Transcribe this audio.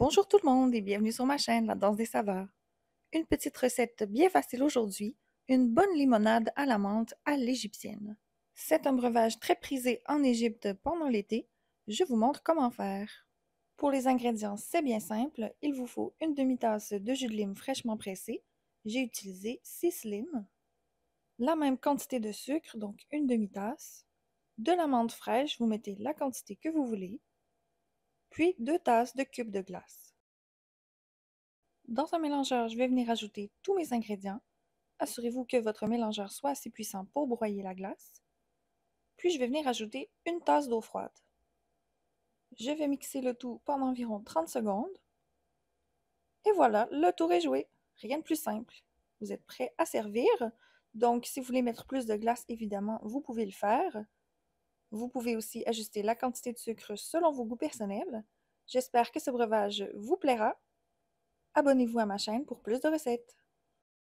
Bonjour tout le monde et bienvenue sur ma chaîne La Danse des Saveurs. Une petite recette bien facile aujourd'hui, une bonne limonade à la menthe à l'égyptienne. C'est un breuvage très prisé en Égypte pendant l'été. Je vous montre comment faire. Pour les ingrédients, c'est bien simple. Il vous faut une demi-tasse de jus de lime fraîchement pressé. J'ai utilisé 6 limes. La même quantité de sucre, donc une demi-tasse. De l'amande fraîche, vous mettez la quantité que vous voulez puis deux tasses de cubes de glace. Dans un mélangeur, je vais venir ajouter tous mes ingrédients. Assurez-vous que votre mélangeur soit assez puissant pour broyer la glace. Puis je vais venir ajouter une tasse d'eau froide. Je vais mixer le tout pendant environ 30 secondes. Et voilà, le tour est joué. Rien de plus simple. Vous êtes prêt à servir. Donc, si vous voulez mettre plus de glace, évidemment, vous pouvez le faire. Vous pouvez aussi ajuster la quantité de sucre selon vos goûts personnels. J'espère que ce breuvage vous plaira. Abonnez-vous à ma chaîne pour plus de recettes.